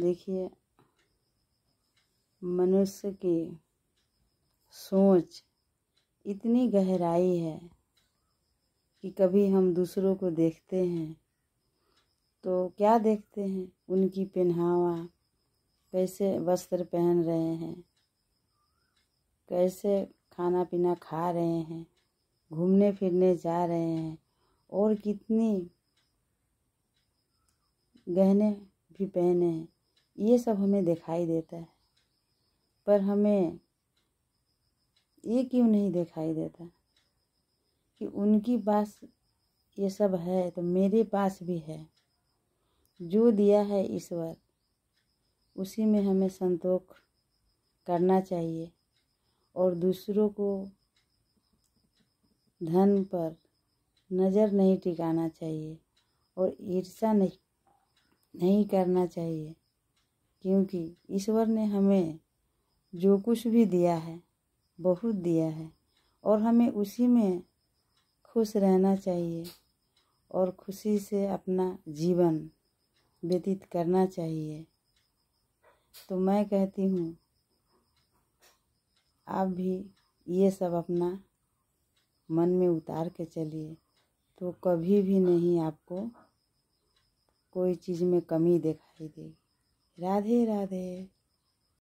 देखिए मनुष्य की सोच इतनी गहराई है कि कभी हम दूसरों को देखते हैं तो क्या देखते हैं उनकी पहनावा कैसे वस्त्र पहन रहे हैं कैसे खाना पीना खा रहे हैं घूमने फिरने जा रहे हैं और कितनी गहने भी पहने हैं ये सब हमें दिखाई देता है पर हमें ये क्यों नहीं दिखाई देता कि उनकी पास ये सब है तो मेरे पास भी है जो दिया है ईश्वर उसी में हमें संतोष करना चाहिए और दूसरों को धन पर नज़र नहीं टिकाना चाहिए और ईर्षा नहीं नहीं करना चाहिए क्योंकि ईश्वर ने हमें जो कुछ भी दिया है बहुत दिया है और हमें उसी में खुश रहना चाहिए और खुशी से अपना जीवन व्यतीत करना चाहिए तो मैं कहती हूँ आप भी ये सब अपना मन में उतार के चलिए तो कभी भी नहीं आपको कोई चीज़ में कमी दिखाई देगी Radhe Radhe.